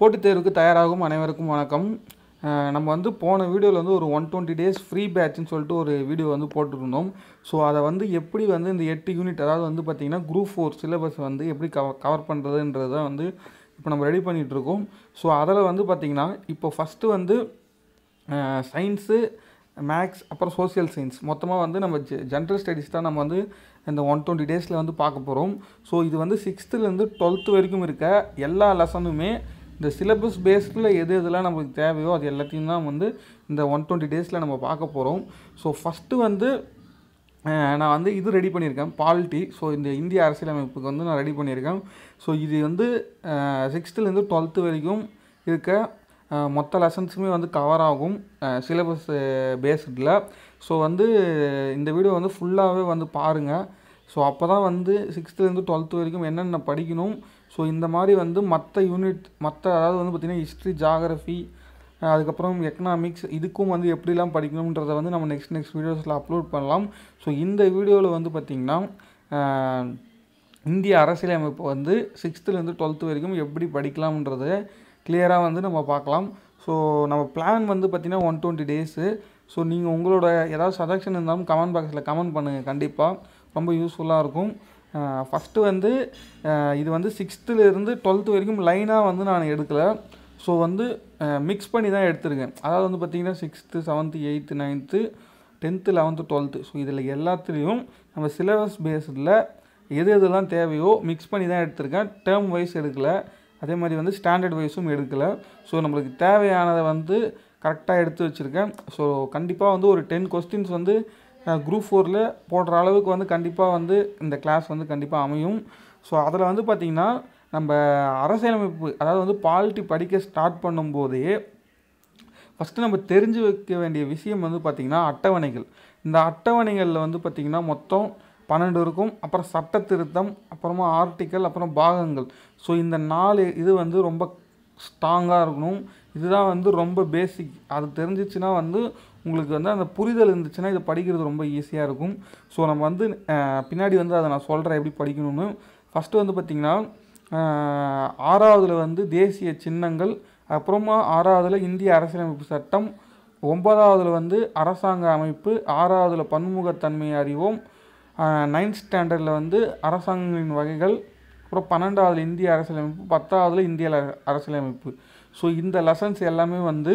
போட்டித் தேர்வுக்கு தயாராகும் அனைவருக்கும் வணக்கம் நம்ம வந்து போன வீடியோவில் வந்து ஒரு ஒன் டுவெண்ட்டி டேஸ் ஃப்ரீ பேட்ச்னு சொல்லிட்டு ஒரு வீடியோ வந்து போட்டிருந்தோம் ஸோ அதை வந்து எப்படி வந்து இந்த எட்டு யூனிட் அதாவது வந்து பார்த்திங்கன்னா குரூப் ஃபோர் சிலபஸ் வந்து எப்படி கவர் கவர் பண்ணுறதுன்றது தான் வந்து இப்போ நம்ம ரெடி பண்ணிகிட்ருக்கோம் ஸோ அதில் வந்து பார்த்திங்கன்னா இப்போ ஃபஸ்ட்டு வந்து சயின்ஸு மேக்ஸ் அப்புறம் சோசியல் சயின்ஸ் மொத்தமாக வந்து நம்ம ஜென்ரல் ஸ்டடீஸ் தான் நம்ம வந்து இந்த ஒன் டுவெண்ட்டி டேஸில் வந்து பார்க்க போகிறோம் ஸோ இது வந்து சிக்ஸ்த்துலேருந்து டுவெல்த்து வரைக்கும் இருக்க எல்லா லெசனுமே இந்த சிலபஸ் பேஸ்டில் எது எதெல்லாம் நமக்கு தேவையோ அது எல்லாத்தையும் தான் வந்து இந்த ஒன் டுவெண்ட்டி டேஸில் நம்ம பார்க்க போகிறோம் ஸோ ஃபஸ்ட்டு வந்து நான் வந்து இது ரெடி பண்ணியிருக்கேன் பாலிட்டி ஸோ இந்த இந்திய அரசியலமைப்புக்கு வந்து நான் ரெடி பண்ணியிருக்கேன் ஸோ இது வந்து சிக்ஸ்த்துலேருந்து டுவெல்த்து வரைக்கும் இருக்க மொத்த லெசன்ஸுமே வந்து கவர் ஆகும் சிலபஸ் பேஸ்டில் ஸோ வந்து இந்த வீடியோ வந்து ஃபுல்லாகவே வந்து பாருங்கள் ஸோ அப்போ தான் வந்து சிக்ஸ்த்துலேருந்து டுவெல்த்து வரைக்கும் என்னென்ன படிக்கணும் ஸோ இந்த மாதிரி வந்து மற்ற யூனிட் மற்ற அதாவது வந்து பார்த்திங்கன்னா ஹிஸ்ட்ரி ஜாகிரஃபி அதுக்கப்புறம் எக்கனாமிக்ஸ் இதுக்கும் வந்து எப்படிலாம் படிக்கணுன்றதை வந்து நம்ம நெக்ஸ்ட் நெக்ஸ்ட் வீடியோஸில் அப்லோட் பண்ணலாம் ஸோ இந்த வீடியோவில் வந்து பார்த்திங்கன்னா இந்திய அரசியலமைப்பு வந்து சிக்ஸ்த்துலேருந்து டுவெல்த்து வரைக்கும் எப்படி படிக்கலாம்ன்றது கிளியராக வந்து நம்ம பார்க்கலாம் ஸோ நம்ம பிளான் வந்து பார்த்திங்கன்னா ஒன் டுவெண்ட்டி டேஸு ஸோ நீங்கள் உங்களோட ஏதாவது சஜஷன் இருந்தாலும் கமெண்ட் பாக்ஸில் கமெண்ட் பண்ணுங்கள் கண்டிப்பாக ரொம்ப யூஸ்ஃபுல்லாக இருக்கும் ஃபஸ்ட்டு வந்து இது வந்து சிக்ஸ்த்துலேருந்து டுவெல்த்து வரைக்கும் லைனாக வந்து நான் எடுக்கலை ஸோ வந்து மிக்ஸ் பண்ணி தான் எடுத்திருக்கேன் அதாவது வந்து பார்த்திங்கன்னா sixth seventh eighth ninth tenth eleventh twelfth so இதில் எல்லாத்துலேயும் நம்ம சிலபஸ் பேஸில் எது எதெல்லாம் தேவையோ மிக்ஸ் பண்ணி தான் எடுத்திருக்கேன் டேர்ம் வைஸ் எடுக்கலை அதே மாதிரி வந்து ஸ்டாண்டர்ட் வைஸும் எடுக்கலை ஸோ நம்மளுக்கு தேவையானதை வந்து கரெக்டாக எடுத்து வச்சுருக்கேன் ஸோ கண்டிப்பாக வந்து ஒரு டென் கொஸ்டின்ஸ் வந்து குரூப் ஃபோரில் போடுற அளவுக்கு வந்து கண்டிப்பாக வந்து இந்த கிளாஸ் வந்து கண்டிப்பாக அமையும் ஸோ அதில் வந்து பார்த்திங்கன்னா நம்ம அரசியலமைப்பு அதாவது வந்து பாலிட்டி படிக்க ஸ்டார்ட் பண்ணும்போதே ஃபஸ்ட்டு நம்ம தெரிஞ்சு வைக்க வேண்டிய விஷயம் வந்து பார்த்திங்கன்னா அட்டவணைகள் இந்த அட்டவணைகளில் வந்து பார்த்திங்கன்னா மொத்தம் பன்னெண்டு இருக்கும் அப்புறம் சட்ட திருத்தம் அப்புறமா ஆர்டிக்கல் அப்புறம் பாகங்கள் ஸோ இந்த நாலு இது வந்து ரொம்ப ஸ்ட்ராங்காக இருக்கணும் இதுதான் வந்து ரொம்ப பேசிக் அது தெரிஞ்சிச்சுன்னா வந்து உங்களுக்கு வந்து அந்த புரிதல் இருந்துச்சுன்னா இதை படிக்கிறது ரொம்ப ஈஸியாக இருக்கும் ஸோ நம்ம வந்து பின்னாடி வந்து அதை நான் சொல்கிறேன் எப்படி படிக்கணும்னு ஃபஸ்ட்டு வந்து பார்த்திங்கன்னா ஆறாவதுல வந்து தேசிய சின்னங்கள் அப்புறமா ஆறாவதுல இந்திய அரசியலமைப்பு சட்டம் ஒன்பதாவதில் வந்து அரசாங்க அமைப்பு ஆறாவதுல பன்முகத்தன்மையை அறிவோம் நைன்த் ஸ்டாண்டர்டில் வந்து அரசாங்கங்களின் வகைகள் அப்புறம் பன்னெண்டாவதுல இந்திய அரசியலமைப்பு பத்தாவதுல இந்திய அரசியலமைப்பு ஸோ இந்த லெசன்ஸ் எல்லாமே வந்து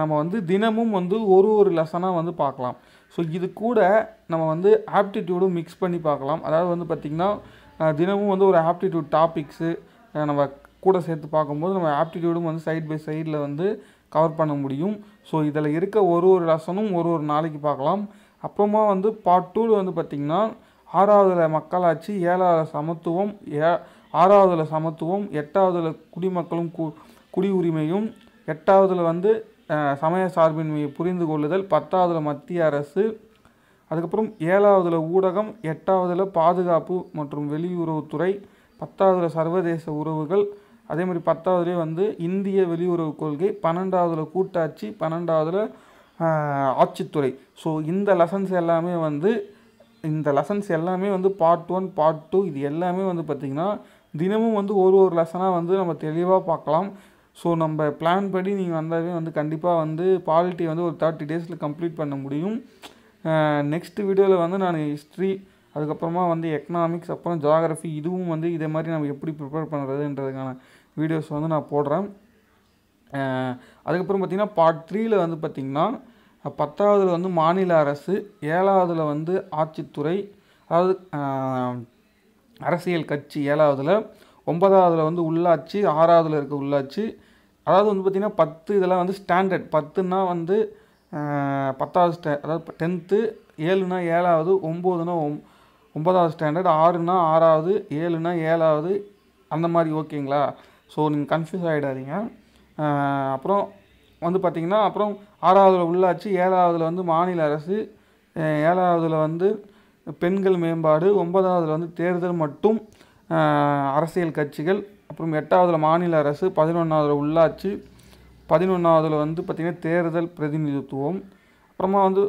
நம்ம வந்து தினமும் வந்து ஒரு ஒரு லெசனாக வந்து பார்க்கலாம் ஸோ இது கூட நம்ம வந்து ஆப்டிடியூடும் மிக்ஸ் பண்ணி பார்க்கலாம் அதாவது வந்து பார்த்திங்கன்னா தினமும் வந்து ஒரு ஆப்டிடியூட் டாபிக்ஸு நம்ம கூட சேர்த்து பார்க்கும்போது நம்ம ஆப்டிடியூடும் வந்து சைட் பை சைடில் வந்து கவர் பண்ண முடியும் ஸோ இதில் இருக்க ஒரு ஒரு லெசனும் ஒரு ஒரு நாளைக்கு பார்க்கலாம் அப்புறமா வந்து பார்ட் டூவில் வந்து பார்த்திங்கன்னா ஆறாவதில் மக்களாட்சி ஏழாவது சமத்துவம் ஏ ஆறாவதுல சமத்துவம் எட்டாவதுல குடிமக்களும் கு குடியுரிமையும் எட்டாவதுல வந்து சமய சார்பின்மையை புரிந்து கொள்ளுதல் பத்தாவதுல மத்திய அரசு அதுக்கப்புறம் ஏழாவதுல ஊடகம் எட்டாவதுல பாதுகாப்பு மற்றும் வெளியுறவுத்துறை பத்தாவதுல சர்வதேச உறவுகள் அதே மாதிரி பத்தாவதுலேயே வந்து இந்திய வெளியுறவு கொள்கை பன்னெண்டாவதுல கூட்டாட்சி பன்னெண்டாவதுல ஆட்சித்துறை ஸோ இந்த லெசன்ஸ் எல்லாமே வந்து இந்த லெசன்ஸ் எல்லாமே வந்து பார்ட் ஒன் பார்ட் டூ இது எல்லாமே வந்து பார்த்திங்கன்னா தினமும் வந்து ஒரு ஒரு லெசனாக வந்து நம்ம தெளிவாக பார்க்கலாம் ஸோ நம்ம பிளான் படி நீங்கள் வந்தாவே வந்து கண்டிப்பாக வந்து பாலிட்டி வந்து ஒரு தேர்ட்டி டேஸில் கம்ப்ளீட் பண்ண முடியும் நெக்ஸ்ட் வீடியோவில் வந்து நான் ஹிஸ்ட்ரி அதுக்கப்புறமா வந்து எக்கனாமிக்ஸ் அப்புறம் ஜாகிரஃபி இதுவும் வந்து இதே மாதிரி நம்ம எப்படி ப்ரிப்பேர் பண்ணுறதுன்றதுக்கான வீடியோஸ் வந்து நான் போடுறேன் அதுக்கப்புறம் பார்த்திங்கன்னா பார்ட் த்ரீயில் வந்து பார்த்திங்கன்னா பத்தாவதில் வந்து மாநில அரசு ஏழாவதில் வந்து ஆட்சித்துறை அதாவது அரசியல் கட்சி ஏழாவதில் ஒன்பதாவதில் வந்து உள்ளாட்சி ஆறாவதில் இருக்க உள்ளாட்சி அதாவது வந்து பார்த்திங்கன்னா பத்து இதெல்லாம் வந்து ஸ்டாண்டர்ட் பத்துன்னா வந்து பத்தாவது ஸ்டா அதாவது டென்த்து ஏழுனா ஏழாவது ஒம்போதுனா ஒம் ஒன்பதாவது ஸ்டாண்டர்ட் ஆறுனா ஆறாவது ஏழுனா ஏழாவது அந்த மாதிரி ஓகேங்களா ஸோ நீங்கள் கன்ஃபியூஸ் ஆகிடாதீங்க அப்புறம் வந்து பார்த்திங்கன்னா அப்புறம் ஆறாவதில் உள்ளாட்சி ஏழாவதில் வந்து மாநில அரசு ஏழாவதில் வந்து பெண்கள் மேம்பாடு ஒன்பதாவதில் வந்து தேர்தல் மற்றும் அரசியல் கட்சிகள் அப்புறம் எட்டாவதில் மாநில அரசு பதினொன்றாவதுல உள்ளாட்சி பதினொன்றாவதுல வந்து பார்த்திங்கன்னா தேர்தல் பிரதிநிதித்துவம் அப்புறமா வந்து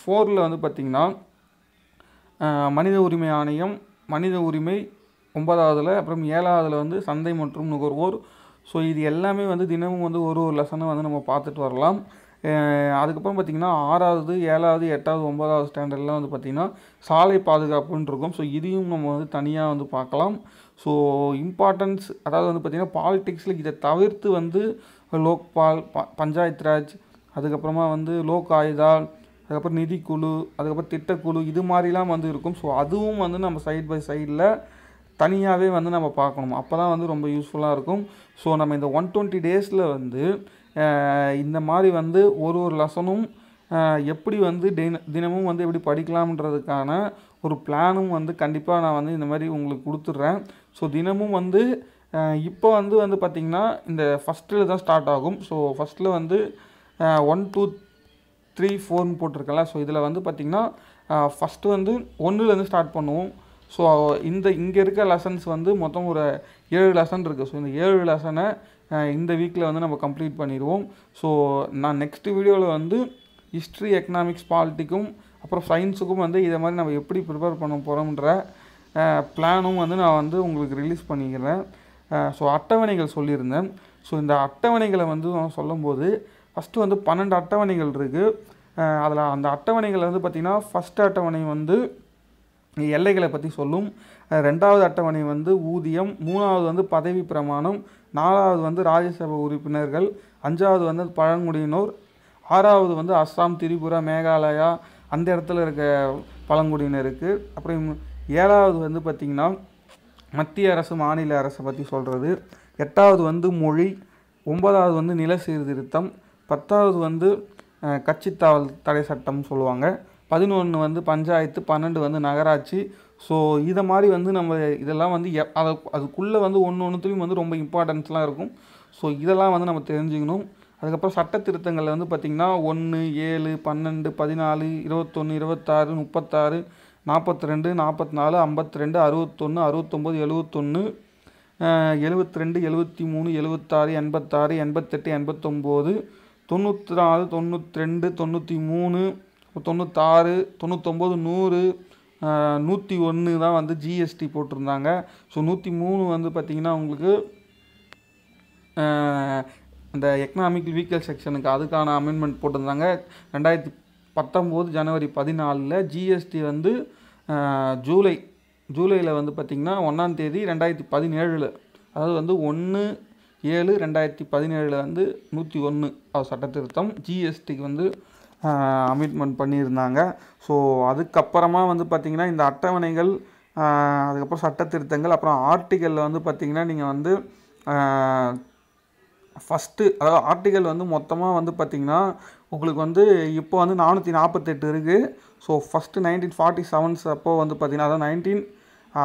ஃபோரில் வந்து பார்த்திங்கன்னா மனித உரிமை ஆணையம் மனித உரிமை ஒன்பதாவதில் அப்புறம் ஏழாவதில் வந்து சந்தை மற்றும் நுகர்வோர் ஸோ இது எல்லாமே வந்து தினமும் வந்து ஒரு ஒரு லெசனை வந்து நம்ம பார்த்துட்டு வரலாம் அதுக்கப்புறம் பார்த்திங்கன்னா ஆறாவது ஏழாவது எட்டாவது ஒம்பதாவது ஸ்டாண்டர்ட்லாம் வந்து பார்த்திங்கன்னா சாலை பாதுகாப்புன்னு இருக்கும் ஸோ இதையும் நம்ம வந்து தனியாக வந்து பார்க்கலாம் ஸோ இம்பார்ட்டன்ஸ் அதாவது வந்து பார்த்திங்கன்னா பாலிடிக்ஸில் இதை தவிர்த்து வந்து லோக்பால் ப பஞ்சாயத் ராஜ் அதுக்கப்புறமா வந்து லோக் ஆயுதா அதுக்கப்புறம் நிதிக்குழு அதுக்கப்புறம் திட்டக்குழு இது மாதிரிலாம் வந்து இருக்கும் ஸோ அதுவும் வந்து நம்ம சைட் பை சைடில் தனியாகவே வந்து நம்ம பார்க்கணும் அப்போ தான் வந்து ரொம்ப யூஸ்ஃபுல்லாக இருக்கும் ஸோ நம்ம இந்த ஒன் டுவெண்ட்டி டேஸில் வந்து இந்த மாதிரி வந்து ஒரு ஒரு லெசனும் எப்படி வந்து தின தினமும் வந்து எப்படி படிக்கலாம்ன்றதுக்கான ஒரு பிளானும் வந்து கண்டிப்பாக நான் வந்து இந்த மாதிரி உங்களுக்கு கொடுத்துட்றேன் ஸோ தினமும் வந்து இப்போ வந்து வந்து பார்த்திங்கன்னா இந்த ஃபஸ்ட்டில் தான் ஸ்டார்ட் ஆகும் ஸோ ஃபஸ்ட்டில் வந்து ஒன் டூ த்ரீ ஃபோர்னு போட்டிருக்கல ஸோ இதில் வந்து பார்த்திங்கன்னா ஃபஸ்ட்டு வந்து ஒன்றுலேருந்து ஸ்டார்ட் பண்ணுவோம் ஸோ இந்த இங்கே இருக்க லெசன்ஸ் வந்து மொத்தம் ஒரு ஏழு லெசன் இருக்குது ஸோ இந்த ஏழு லெசனை இந்த வீக்கில் வந்து நம்ம கம்ப்ளீட் பண்ணிடுவோம் ஸோ நான் நெக்ஸ்ட் வீடியோவில் வந்து ஹிஸ்ட்ரி எக்கனாமிக்ஸ் பாலிட்டிக்கும் அப்புறம் சயின்ஸுக்கும் வந்து இதை மாதிரி நம்ம எப்படி ப்ரிப்பேர் பண்ண போகிறோம்ன்ற பிளானும் வந்து நான் வந்து உங்களுக்கு ரிலீஸ் பண்ணிக்கிறேன் ஸோ அட்டவணைகள் சொல்லியிருந்தேன் ஸோ இந்த அட்டவணைகளை வந்து நான் சொல்லும்போது ஃபஸ்ட்டு வந்து பன்னெண்டு அட்டவணைகள் இருக்குது அதில் அந்த அட்டவணைகள் வந்து பார்த்திங்கன்னா ஃபஸ்ட் அட்டவணை வந்து எல்லைகளை பற்றி சொல்லும் ரெண்டாவது அட்டவணை வந்து ஊதியம் மூணாவது வந்து பதவி பிரமாணம் நாலாவது வந்து ராஜ்யசபா உறுப்பினர்கள் அஞ்சாவது வந்து பழங்குடியினோர் ஆறாவது வந்து அஸ்ஸாம் திரிபுரா மேகாலயா அந்த இடத்துல இருக்க பழங்குடியினருக்கு அப்புறம் ஏழாவது வந்து பார்த்திங்கன்னா மத்திய அரசு மாநில அரசை பற்றி சொல்கிறது எட்டாவது வந்து மொழி ஒன்பதாவது வந்து நில சீர்திருத்தம் பத்தாவது வந்து கட்சித்தாவல் தடை சட்டம்னு சொல்லுவாங்க பதினொன்று வந்து பஞ்சாயத்து பன்னெண்டு வந்து நகராட்சி ஸோ இதை மாதிரி வந்து நம்ம இதெல்லாம் வந்து எ அதை அதுக்குள்ளே வந்து ஒன்று ஒன்றுத்துலேயும் வந்து ரொம்ப இம்பார்ட்டன்ஸ்லாம் இருக்கும் ஸோ இதெல்லாம் வந்து நம்ம தெரிஞ்சுக்கணும் அதுக்கப்புறம் சட்ட திருத்தங்களில் வந்து பார்த்திங்கன்னா ஒன்று ஏழு பன்னெண்டு பதினாலு இருபத்தொன்று இருபத்தாறு முப்பத்தாறு நாற்பத்தி ரெண்டு நாற்பத்தி நாலு ஐம்பத்தி ரெண்டு அறுபத்தொன்று அறுபத்தொம்போது எழுபத்தொன்று எழுபத்தி ரெண்டு எழுபத்தி மூணு எழுபத்தாறு எண்பத்தாறு எண்பத்தெட்டு எண்பத்தொம்போது தொண்ணூற்றி நாலு தொண்ணூற்றி ரெண்டு தொண்ணூற்றி மூணு தொண்ணூத்தாறு தொண்ணூத்தொம்பது நூறு நூற்றி ஒன்று தான் வந்து ஜிஎஸ்டி போட்டிருந்தாங்க ஸோ நூற்றி மூணு வந்து பார்த்திங்கன்னா உங்களுக்கு அந்த எக்கனாமிக் வீக்கல் செக்ஷனுக்கு அதுக்கான அமெண்ட்மெண்ட் போட்டிருந்தாங்க ரெண்டாயிரத்தி பத்தொம்போது ஜனவரி பதினாலில் ஜிஎஸ்டி வந்து ஜூலை ஜூலையில் வந்து பார்த்திங்கன்னா ஒன்றாந்தேதி ரெண்டாயிரத்தி பதினேழில் அதாவது வந்து ஒன்று ஏழு ரெண்டாயிரத்தி பதினேழில் வந்து நூற்றி ஒன்று சட்டத்திருத்தம் ஜிஎஸ்டிக்கு வந்து அமிட்மெண்ட் பண்ணியிருந்தாங்க ஸோ அதுக்கப்புறமா வந்து பார்த்திங்கன்னா இந்த அட்டவணைகள் அதுக்கப்புறம் சட்ட திருத்தங்கள் அப்புறம் ஆர்டிக்கலில் வந்து பார்த்திங்கன்னா நீங்கள் வந்து ஃபஸ்ட்டு அதாவது ஆர்டிக்கல் வந்து மொத்தமாக வந்து பார்த்திங்கன்னா உங்களுக்கு வந்து இப்போ வந்து நானூற்றி நாற்பத்தெட்டு இருக்குது so first nineteen forty sevens அப்போது வந்து பார்த்திங்கன்னா அதாவது நைன்டீன்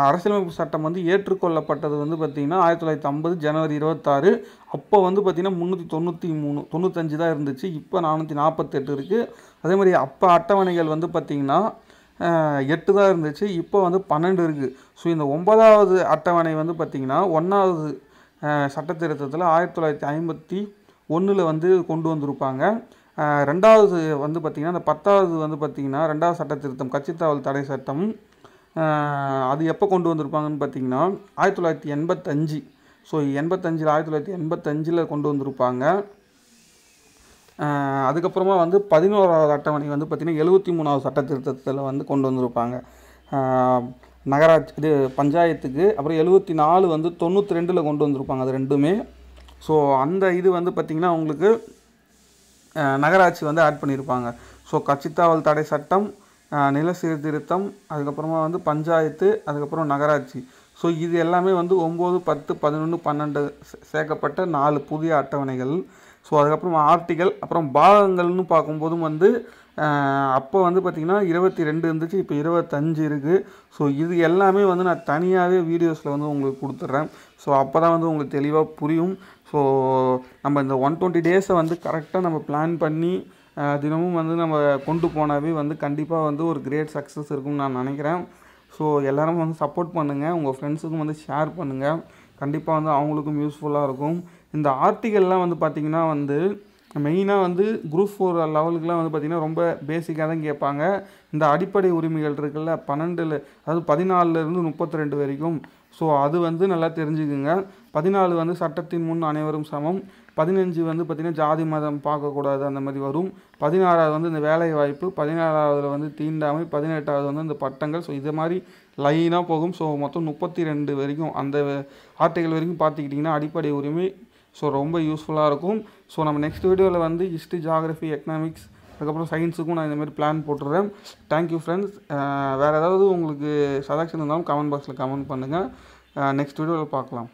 அரசியலமைப்பு சட்டம் வந்து ஏற்றுக்கொள்ளப்பட்டது வந்து பார்த்திங்கன்னா ஆயிரத்தி தொள்ளாயிரத்தி ஐம்பது ஜனவரி இருபத்தாறு அப்போ வந்து பார்த்திங்கன்னா முந்நூற்றி தொண்ணூற்றி மூணு தொண்ணூத்தஞ்சு தான் இருந்துச்சு இப்போ நானூற்றி நாற்பத்தெட்டு இருக்குது அதே மாதிரி அப்போ அட்டவணைகள் வந்து பார்த்திங்கன்னா எட்டு தான் இருந்துச்சு இப்போ வந்து பன்னெண்டு இருக்குது ஸோ இந்த ஒன்பதாவது அட்டவணை வந்து பார்த்திங்கன்னா ஒன்றாவது சட்ட திருத்தத்தில் ஆயிரத்தி தொள்ளாயிரத்தி ஐம்பத்தி ஒன்றில் வந்து கொண்டு வந்திருப்பாங்க ரெண்டாவது வந்து பார்த்திங்கன்னா அந்த பத்தாவது வந்து பார்த்திங்கன்னா ரெண்டாவது சட்ட திருத்தம் கட்சித்தாவல் தடை சட்டம் அது எப்போ கொண்டு வந்திருப்பாங்கன்னு பார்த்தீங்கன்னா ஆயிரத்தி தொள்ளாயிரத்தி எண்பத்தஞ்சு ஸோ எண்பத்தஞ்சில் ஆயிரத்தி தொள்ளாயிரத்தி எண்பத்தஞ்சில் கொண்டு வந்திருப்பாங்க அதுக்கப்புறமா வந்து பதினோராவது அட்டவணை வந்து பார்த்திங்கன்னா எழுபத்தி மூணாவது சட்ட திருத்தத்தில் வந்து கொண்டு வந்திருப்பாங்க நகராட்சி இது பஞ்சாயத்துக்கு அப்புறம் எழுபத்தி நாலு வந்து தொண்ணூற்றி ரெண்டில் கொண்டு வந்திருப்பாங்க அது ரெண்டுமே ஸோ அந்த இது வந்து பார்த்திங்கன்னா உங்களுக்கு நகராட்சி வந்து ஆட் பண்ணியிருப்பாங்க ஸோ கட்சித்தாவல் தடை சட்டம் நில சீர்திருத்தம் அதுக்கப்புறமா வந்து பஞ்சாயத்து அதுக்கப்புறம் நகராட்சி ஸோ இது எல்லாமே வந்து ஒம்பது பத்து பதினொன்று பன்னெண்டு சேர்க்கப்பட்ட நாலு புதிய அட்டவணைகள் ஸோ அதுக்கப்புறம் ஆர்டிகல் அப்புறம் பாகங்கள்னு பார்க்கும்போதும் வந்து அப்போ வந்து பார்த்திங்கன்னா இருபத்தி ரெண்டு இருந்துச்சு இப்போ இருபத்தஞ்சு இருக்குது ஸோ இது எல்லாமே வந்து நான் தனியாகவே வீடியோஸில் வந்து உங்களுக்கு கொடுத்துட்றேன் ஸோ அப்போ தான் வந்து உங்களுக்கு தெளிவாக புரியும் ஸோ நம்ம இந்த ஒன் டுவெண்ட்டி டேஸை வந்து கரெக்டாக நம்ம பிளான் பண்ணி தினமும் வந்து நம்ம கொண்டு போனாவே வந்து கண்டிப்பாக வந்து ஒரு கிரேட் சக்ஸஸ் இருக்கும்னு நான் நினைக்கிறேன் ஸோ எல்லோரும் வந்து சப்போர்ட் பண்ணுங்கள் உங்கள் ஃப்ரெண்ட்ஸுக்கும் வந்து ஷேர் பண்ணுங்கள் கண்டிப்பாக வந்து அவங்களுக்கும் யூஸ்ஃபுல்லாக இருக்கும் இந்த ஆர்டிகல்லாம் வந்து பார்த்திங்கன்னா வந்து மெயினாக வந்து குரூப் ஃபோர் லெவலுக்குலாம் வந்து பார்த்திங்கன்னா ரொம்ப பேசிக்காக தான் கேட்பாங்க இந்த அடிப்படை உரிமைகள் இருக்குல்ல பன்னெண்டில் அதாவது பதினாலருந்து முப்பத்தி ரெண்டு வரைக்கும் ஸோ அது வந்து நல்லா தெரிஞ்சுக்குங்க பதினாலு வந்து சட்டத்தின் முன் அனைவரும் சமம் பதினஞ்சு வந்து பார்த்திங்கன்னா ஜாதி மதம் பார்க்கக்கூடாது அந்த மாதிரி வரும் பதினாறாவது வந்து இந்த வேலை வாய்ப்பு பதினேழாவதில் வந்து தீண்டாமை பதினெட்டாவது வந்து இந்த பட்டங்கள் ஸோ இதை மாதிரி லைனாக போகும் ஸோ மொத்தம் முப்பத்தி ரெண்டு வரைக்கும் அந்த ஆர்டிகல் வரைக்கும் பார்த்துக்கிட்டிங்கன்னா அடிப்படை உரிமை ஸோ ரொம்ப யூஸ்ஃபுல்லாக இருக்கும் ஸோ நம்ம நெக்ஸ்ட் வீடியோவில் வந்து ஹிஸ்ட்ரி ஜாகிரஃபி எக்கனாமிக்ஸ் அதுக்கப்புறம் சயின்ஸுக்கும் நான் இந்தமாதிரி பிளான் போட்டுறேன் தேங்க்யூ ஃப்ரெண்ட்ஸ் வேறு ஏதாவது உங்களுக்கு சஜஷன் இருந்தாலும் கமெண்ட் பாக்ஸில் கமெண்ட் பண்ணுங்கள் நெக்ஸ்ட் வீடியோவில் பார்க்கலாம்